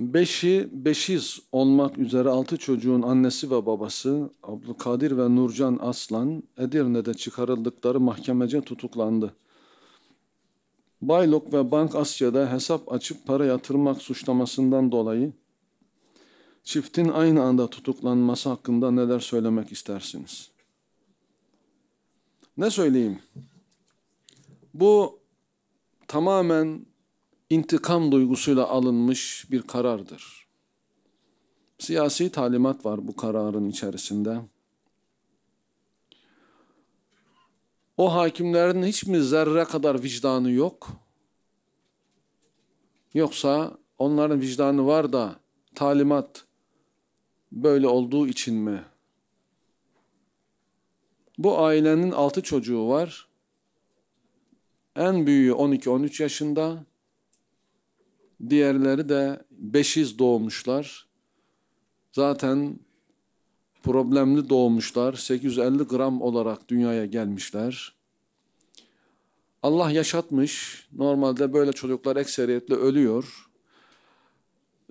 Beşi, beşiz olmak üzere altı çocuğun annesi ve babası Abdülkadir ve Nurcan Aslan Edirne'de çıkarıldıkları mahkemece tutuklandı. Baylok ve Bank Asya'da hesap açıp para yatırmak suçlamasından dolayı çiftin aynı anda tutuklanması hakkında neler söylemek istersiniz? Ne söyleyeyim? Bu tamamen intikam duygusuyla alınmış bir karardır. Siyasi talimat var bu kararın içerisinde. O hakimlerin hiç mi zerre kadar vicdanı yok? Yoksa onların vicdanı var da talimat böyle olduğu için mi? Bu ailenin altı çocuğu var. En büyüğü 12-13 yaşında, Diğerleri de beşiz doğmuşlar. Zaten problemli doğmuşlar. 850 gram olarak dünyaya gelmişler. Allah yaşatmış. Normalde böyle çocuklar ekseriyetle ölüyor.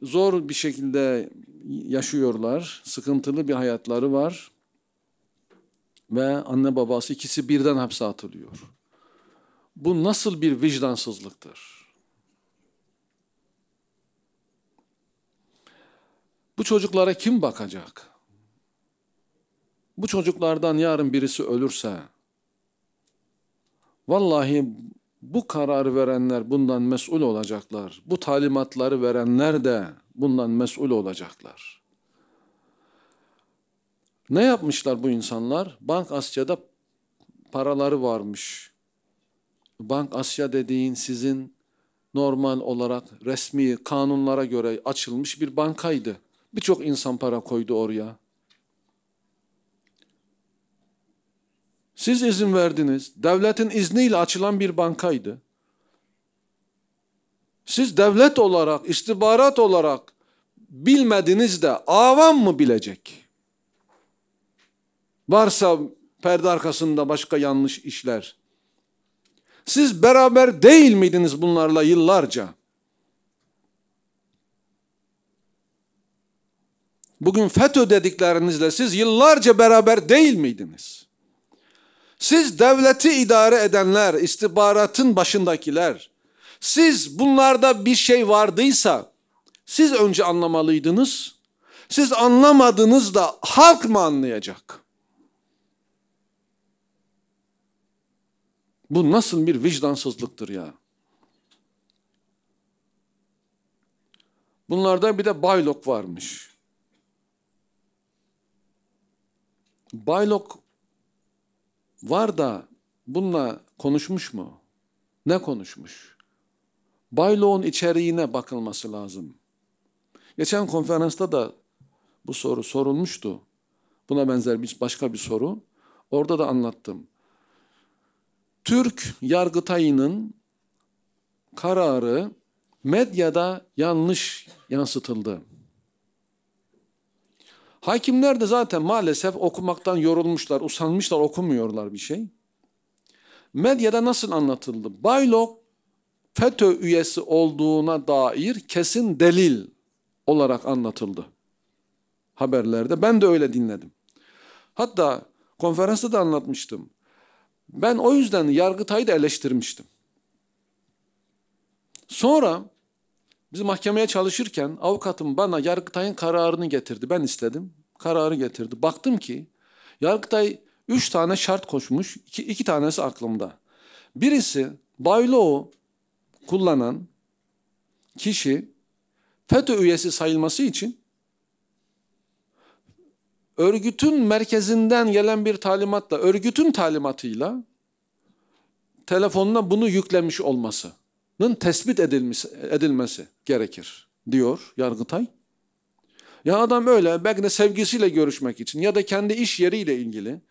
Zor bir şekilde yaşıyorlar. Sıkıntılı bir hayatları var. Ve anne babası ikisi birden hapse atılıyor. Bu nasıl bir vicdansızlıktır? Bu çocuklara kim bakacak? Bu çocuklardan yarın birisi ölürse vallahi bu kararı verenler bundan mesul olacaklar. Bu talimatları verenler de bundan mesul olacaklar. Ne yapmışlar bu insanlar? Bank Asya'da paraları varmış. Bank Asya dediğin sizin normal olarak resmi kanunlara göre açılmış bir bankaydı. Birçok insan para koydu oraya. Siz izin verdiniz. Devletin izniyle açılan bir bankaydı. Siz devlet olarak, istihbarat olarak bilmediniz de avam mı bilecek? Varsa perde arkasında başka yanlış işler. Siz beraber değil miydiniz bunlarla yıllarca? Bugün FETÖ dediklerinizle siz yıllarca beraber değil miydiniz? Siz devleti idare edenler, istihbaratın başındakiler, siz bunlarda bir şey vardıysa siz önce anlamalıydınız. Siz anlamadınız da halk mı anlayacak? Bu nasıl bir vicdansızlıktır ya? Bunlarda bir de baylok varmış. Baylok var da bununla konuşmuş mu? Ne konuşmuş? Baylok'un içeriğine bakılması lazım. Geçen konferansta da bu soru sorulmuştu. Buna benzer bir başka bir soru. Orada da anlattım. Türk Yargıtay'ının kararı medyada yanlış yansıtıldı. Hakimler de zaten maalesef okumaktan yorulmuşlar, usanmışlar, okumuyorlar bir şey. Medyada nasıl anlatıldı? Baylok FETÖ üyesi olduğuna dair kesin delil olarak anlatıldı haberlerde. Ben de öyle dinledim. Hatta konferansta da anlatmıştım. Ben o yüzden Yargıtay'ı da eleştirmiştim. Sonra biz mahkemeye çalışırken avukatım bana Yargıtay'ın kararını getirdi. Ben istedim kararı getirdi. Baktım ki Yargıtay üç tane şart koşmuş, iki, tanesi aklımda. Birisi Baylo'u kullanan kişi FETÖ üyesi sayılması için örgütün merkezinden gelen bir talimatla, örgütün talimatıyla telefonuna bunu yüklemiş olmasının tespit edilmiş, edilmesi gerekir diyor Yargıtay. Ya adam öyle belki de sevgisiyle görüşmek için ya da kendi iş yeriyle ilgili.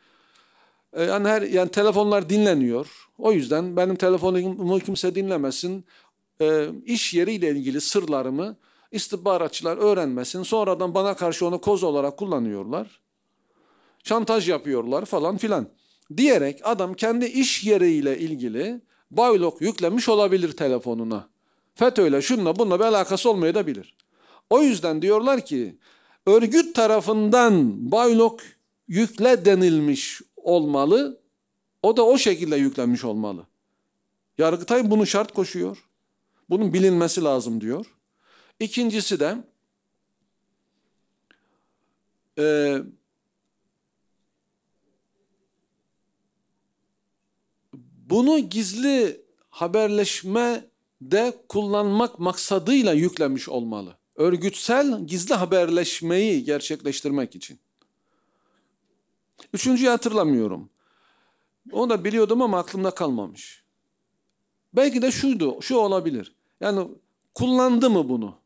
E, yani her yani telefonlar dinleniyor. O yüzden benim telefonumu kimse dinlemesin. E, iş yeriyle ilgili sırlarımı istihbaratçılar öğrenmesin. Sonradan bana karşı onu koz olarak kullanıyorlar. Şantaj yapıyorlar falan filan. Diyerek adam kendi iş yeriyle ilgili baylok yüklemiş olabilir telefonuna. FETÖ'yle şunla bununla bir alakası olmayabilir. O yüzden diyorlar ki örgüt tarafından baylok yükle denilmiş olmalı. O da o şekilde yüklenmiş olmalı. Yargıtay bunu şart koşuyor. Bunun bilinmesi lazım diyor. İkincisi de e, bunu gizli haberleşme de kullanmak maksadıyla yüklenmiş olmalı örgütsel gizli haberleşmeyi gerçekleştirmek için. Üçüncüyü hatırlamıyorum. Onu da biliyordum ama aklımda kalmamış. Belki de şuydu, şu olabilir. Yani kullandı mı bunu?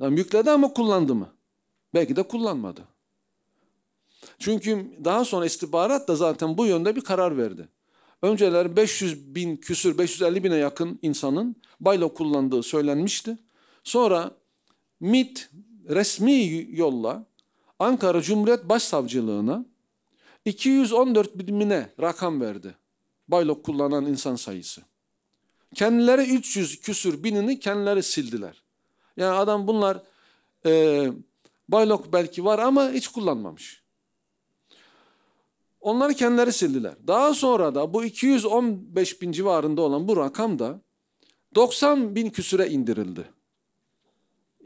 Yani yükledi ama kullandı mı? Belki de kullanmadı. Çünkü daha sonra istihbarat da zaten bu yönde bir karar verdi. Önceler 500 bin küsür, 550 bine yakın insanın baylo kullandığı söylenmişti. Sonra MIT resmi yolla Ankara Cumhuriyet Başsavcılığına 214 bilimine rakam verdi. Baylok kullanan insan sayısı. Kendileri 300 küsür binini kendileri sildiler. Yani adam bunlar e, Baylok belki var ama hiç kullanmamış. Onları kendileri sildiler. Daha sonra da bu 215 bin civarında olan bu rakam da 90 bin küsüre indirildi.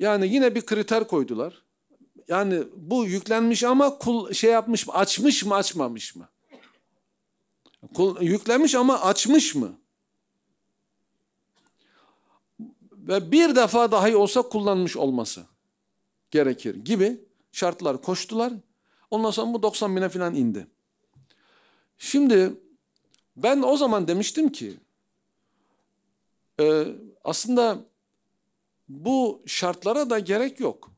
Yani yine bir kriter koydular. Yani bu yüklenmiş ama kul şey yapmış mı, açmış mı, açmamış mı? Kul, yüklenmiş ama açmış mı? Ve bir defa dahi olsa kullanmış olması gerekir gibi şartlar koştular. Ondan sonra bu 90 bine falan indi. Şimdi ben o zaman demiştim ki e, aslında bu şartlara da gerek yok.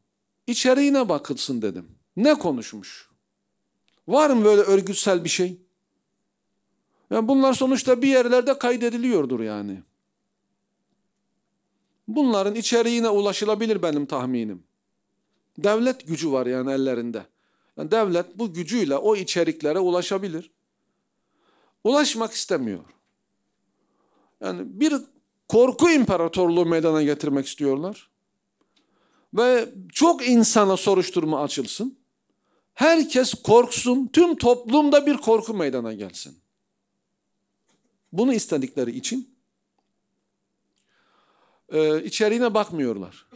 İçeriğine bakılsın dedim. Ne konuşmuş? Var mı böyle örgütsel bir şey? Yani bunlar sonuçta bir yerlerde kaydediliyordur yani. Bunların içeriğine ulaşılabilir benim tahminim. Devlet gücü var yani ellerinde. Yani devlet bu gücüyle o içeriklere ulaşabilir. Ulaşmak istemiyor. Yani bir korku imparatorluğu meydana getirmek istiyorlar. Ve çok insana soruşturma açılsın. Herkes korksun, tüm toplumda bir korku meydana gelsin. Bunu istedikleri için e, içeriğine bakmıyorlar.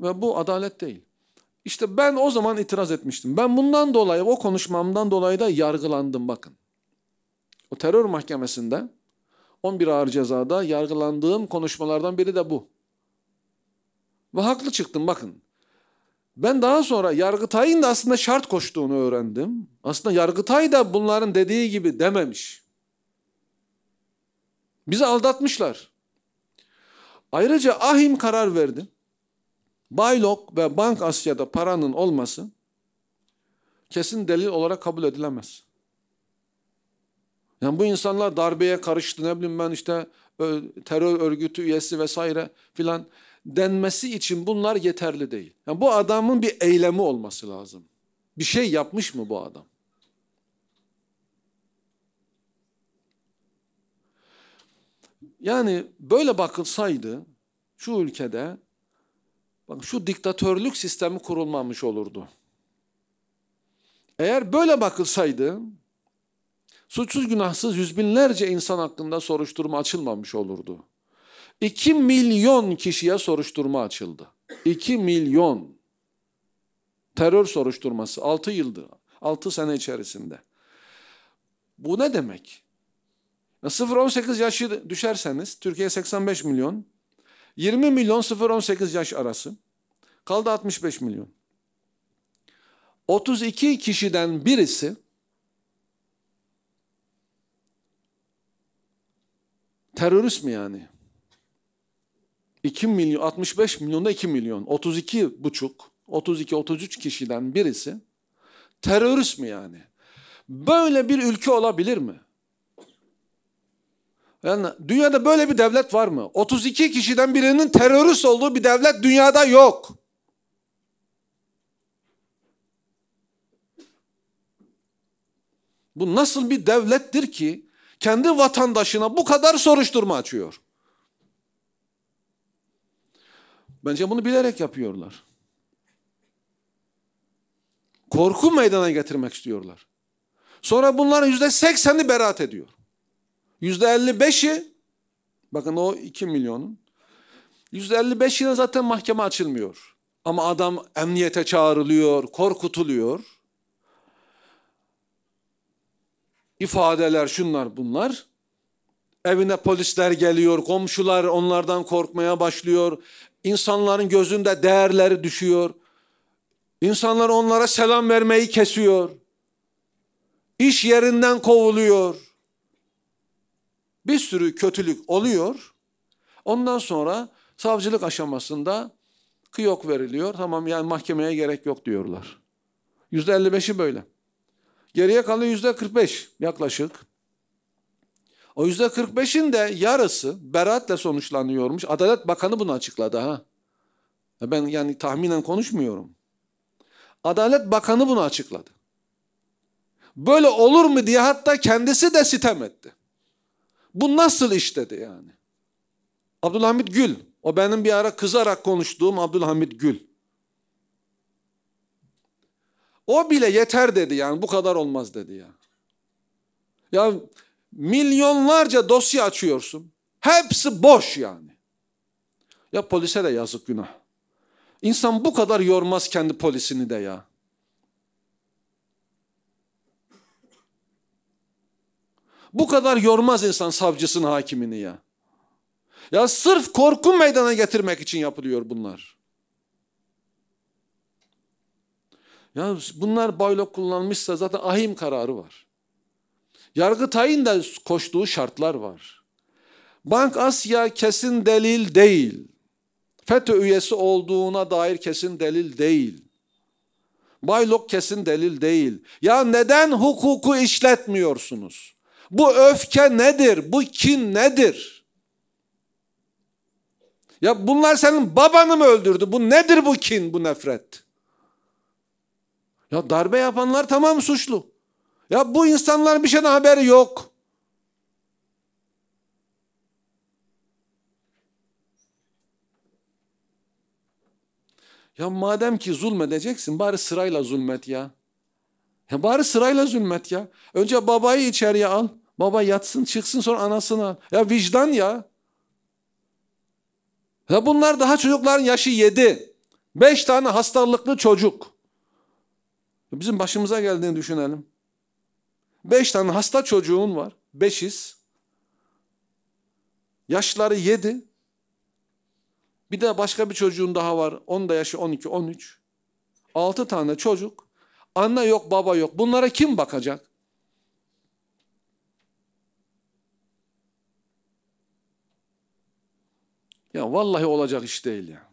Ve bu adalet değil. İşte ben o zaman itiraz etmiştim. Ben bundan dolayı, o konuşmamdan dolayı da yargılandım bakın. O terör mahkemesinde 11 ağır cezada yargılandığım konuşmalardan biri de bu. Ve haklı çıktım bakın. Ben daha sonra Yargıtay'ın da aslında şart koştuğunu öğrendim. Aslında Yargıtay da bunların dediği gibi dememiş. Bizi aldatmışlar. Ayrıca ahim karar verdi. Baylok ve Bank Asya'da paranın olması kesin delil olarak kabul edilemez. Yani bu insanlar darbeye karıştı ne bileyim ben işte terör örgütü üyesi vesaire filan denmesi için bunlar yeterli değil. Yani bu adamın bir eylemi olması lazım. Bir şey yapmış mı bu adam? Yani böyle bakılsaydı şu ülkede bak şu diktatörlük sistemi kurulmamış olurdu. Eğer böyle bakılsaydı suçsuz günahsız yüz binlerce insan hakkında soruşturma açılmamış olurdu. 2 milyon kişiye soruşturma açıldı. 2 milyon terör soruşturması 6 yıldır, 6 sene içerisinde. Bu ne demek? 0-18 yaşı düşerseniz Türkiye 85 milyon, 20 milyon 0-18 yaş arası, kaldı 65 milyon. 32 kişiden birisi Terörist mi yani? 2 milyon, 65 milyonda 2 milyon, 32 buçuk, 32, 33 kişiden birisi terörist mi yani? Böyle bir ülke olabilir mi? Yani dünyada böyle bir devlet var mı? 32 kişiden birinin terörist olduğu bir devlet dünyada yok. Bu nasıl bir devlettir ki kendi vatandaşına bu kadar soruşturma açıyor. Bence bunu bilerek yapıyorlar. Korku meydana getirmek istiyorlar. Sonra bunların yüzde sekseni beraat ediyor. Yüzde elli beşi, bakın o iki milyonun, yüzde elli beşine zaten mahkeme açılmıyor. Ama adam emniyete çağrılıyor, korkutuluyor. ifadeler şunlar bunlar. Evine polisler geliyor, komşular onlardan korkmaya başlıyor. İnsanların gözünde değerleri düşüyor. İnsanlar onlara selam vermeyi kesiyor. İş yerinden kovuluyor. Bir sürü kötülük oluyor. Ondan sonra savcılık aşamasında kıyok veriliyor. Tamam yani mahkemeye gerek yok diyorlar. Yüzde 55'i böyle. Geriye kalan yüzde 45 yaklaşık. O yüzde 45'in de yarısı beraatle sonuçlanıyormuş. Adalet Bakanı bunu açıkladı ha. Ben yani tahminen konuşmuyorum. Adalet Bakanı bunu açıkladı. Böyle olur mu diye hatta kendisi de sitem etti. Bu nasıl iş dedi yani. Abdülhamit Gül. O benim bir ara kızarak konuştuğum Abdülhamit Gül. O bile yeter dedi yani bu kadar olmaz dedi ya. Ya milyonlarca dosya açıyorsun. Hepsi boş yani. Ya polise de yazık günah. İnsan bu kadar yormaz kendi polisini de ya. Bu kadar yormaz insan savcısını, hakimini ya. Ya sırf korku meydana getirmek için yapılıyor bunlar. Ya bunlar baylo kullanmışsa zaten ahim kararı var. Yargıtay'ın da koştuğu şartlar var. Bank Asya kesin delil değil. FETÖ üyesi olduğuna dair kesin delil değil. Baylok kesin delil değil. Ya neden hukuku işletmiyorsunuz? Bu öfke nedir? Bu kin nedir? Ya bunlar senin babanı mı öldürdü? Bu nedir bu kin, bu nefret? Ya darbe yapanlar tamam suçlu. Ya bu insanlar bir şeyden haberi yok. Ya madem ki zulmedeceksin bari sırayla zulmet ya. Ya bari sırayla zulmet ya. Önce babayı içeriye al. Baba yatsın çıksın sonra anasını al. Ya vicdan ya. Ya bunlar daha çocukların yaşı yedi. Beş tane hastalıklı çocuk. Bizim başımıza geldiğini düşünelim. Beş tane hasta çocuğun var. Beşiz. Yaşları yedi. Bir de başka bir çocuğun daha var. Onun da yaşı on iki, on üç. Altı tane çocuk. Anne yok, baba yok. Bunlara kim bakacak? Ya vallahi olacak iş değil ya.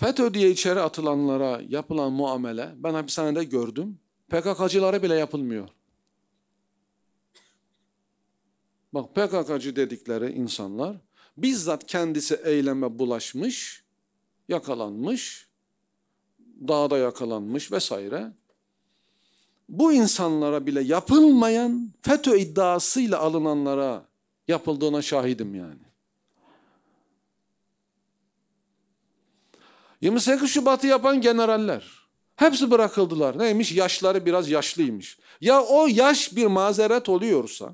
FETÖ diye içeri atılanlara yapılan muamele ben hapishanede gördüm. PKK'cılara bile yapılmıyor. Bak PKK'cı dedikleri insanlar bizzat kendisi eyleme bulaşmış, yakalanmış, dağda yakalanmış vesaire. Bu insanlara bile yapılmayan FETÖ iddiasıyla alınanlara yapıldığına şahidim yani. 28 Şubat'ı yapan generaller. Hepsi bırakıldılar. Neymiş? Yaşları biraz yaşlıymış. Ya o yaş bir mazeret oluyorsa,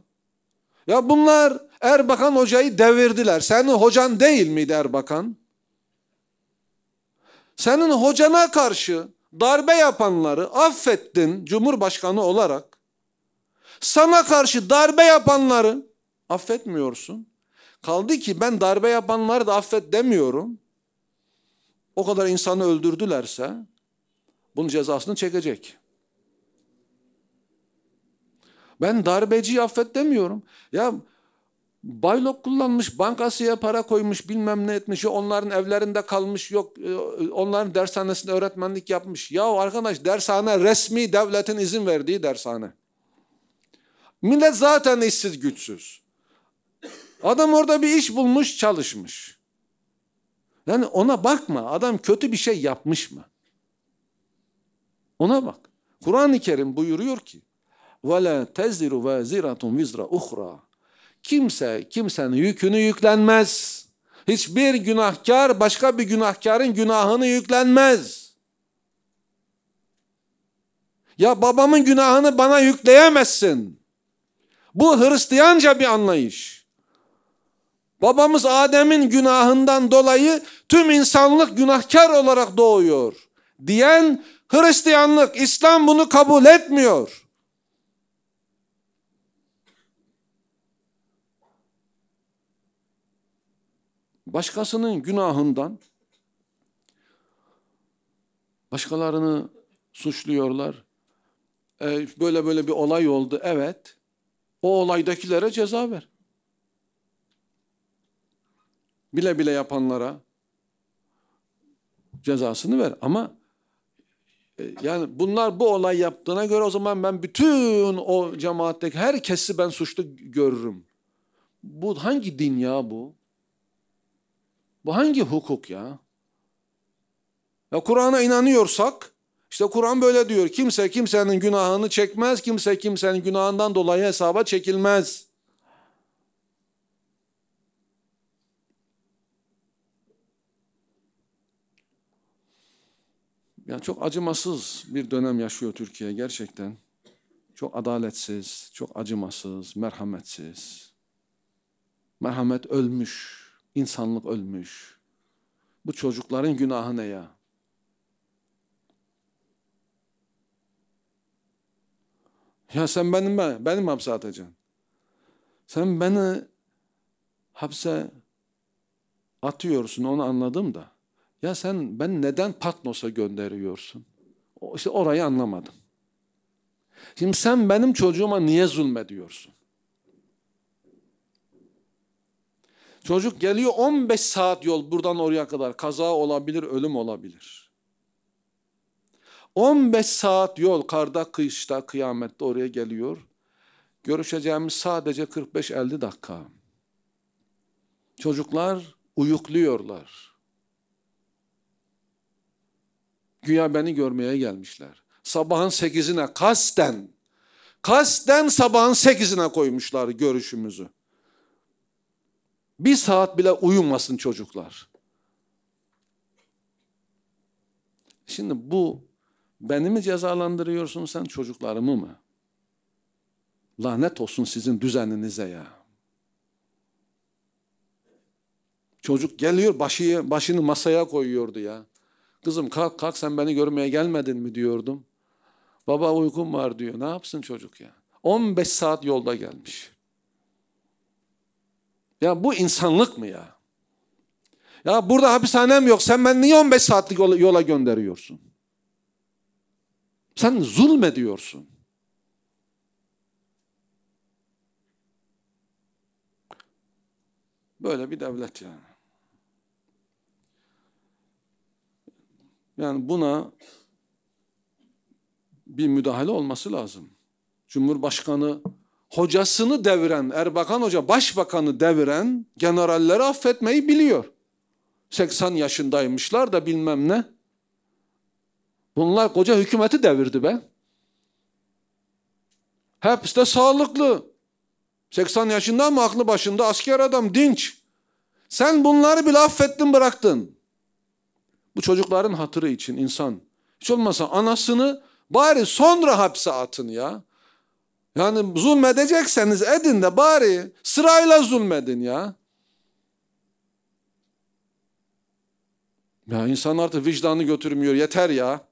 ya bunlar Erbakan hocayı devirdiler. Senin hocan değil miydi Erbakan? Senin hocana karşı darbe yapanları affettin Cumhurbaşkanı olarak. Sana karşı darbe yapanları affetmiyorsun. Kaldı ki ben darbe yapanları da affet demiyorum o kadar insanı öldürdülerse bunun cezasını çekecek. Ben darbeciyi affet demiyorum. Ya baylok kullanmış, bankasıya para koymuş, bilmem ne etmiş, onların evlerinde kalmış, yok e, onların dershanesinde öğretmenlik yapmış. Ya arkadaş dershane resmi devletin izin verdiği dershane. Millet zaten işsiz güçsüz. Adam orada bir iş bulmuş çalışmış. Yani ona bakma. Adam kötü bir şey yapmış mı? Ona bak. Kur'an-ı Kerim buyuruyor ki وَلَا تَزِرُ وَازِرَةٌ وِزْرَ اُخْرَى Kimse kimsenin yükünü yüklenmez. Hiçbir günahkar başka bir günahkarın günahını yüklenmez. Ya babamın günahını bana yükleyemezsin. Bu Hristiyanca bir anlayış. Babamız Adem'in günahından dolayı tüm insanlık günahkar olarak doğuyor diyen Hristiyanlık, İslam bunu kabul etmiyor. Başkasının günahından başkalarını suçluyorlar. Ee, böyle böyle bir olay oldu. Evet. O olaydakilere ceza ver bile bile yapanlara cezasını ver. Ama e, yani bunlar bu olay yaptığına göre o zaman ben bütün o cemaatteki herkesi ben suçlu görürüm. Bu hangi din ya bu? Bu hangi hukuk ya? Ya Kur'an'a inanıyorsak işte Kur'an böyle diyor. Kimse kimsenin günahını çekmez, kimse kimsenin günahından dolayı hesaba çekilmez. Yani çok acımasız bir dönem yaşıyor Türkiye gerçekten. Çok adaletsiz, çok acımasız, merhametsiz. Merhamet ölmüş, insanlık ölmüş. Bu çocukların günahı ne ya? Ya sen benim benim hapse atacaksın. Sen beni hapse atıyorsun onu anladım da. Ya sen ben neden Patnos'a gönderiyorsun? İşte orayı anlamadım. Şimdi sen benim çocuğuma niye zulmediyorsun? Çocuk geliyor 15 saat yol buradan oraya kadar. Kaza olabilir, ölüm olabilir. 15 saat yol karda, kışta, kıyamette oraya geliyor. Görüşeceğimiz sadece 45-50 dakika. Çocuklar uyukluyorlar. Güya beni görmeye gelmişler. Sabahın sekizine kasten, kasten sabahın sekizine koymuşlar görüşümüzü. Bir saat bile uyumasın çocuklar. Şimdi bu beni mi cezalandırıyorsun sen çocuklarımı mı? Lanet olsun sizin düzeninize ya. Çocuk geliyor başı, başını masaya koyuyordu ya. Kızım kalk kalk sen beni görmeye gelmedin mi diyordum. Baba uykum var diyor. Ne yapsın çocuk ya? 15 saat yolda gelmiş. Ya bu insanlık mı ya? Ya burada hapishanem yok. Sen ben niye 15 saatlik yola gönderiyorsun? Sen zulme diyorsun Böyle bir devlet yani. Yani buna bir müdahale olması lazım. Cumhurbaşkanı hocasını deviren, Erbakan Hoca başbakanı deviren generalleri affetmeyi biliyor. 80 yaşındaymışlar da bilmem ne. Bunlar koca hükümeti devirdi be. Hepsi de sağlıklı. 80 yaşında mı aklı başında asker adam dinç. Sen bunları bile affettin bıraktın. Bu çocukların hatırı için insan. Hiç olmasa anasını bari sonra hapse atın ya. Yani zulmedecekseniz edin de bari sırayla zulmedin ya. Ya insan artık vicdanı götürmüyor yeter ya.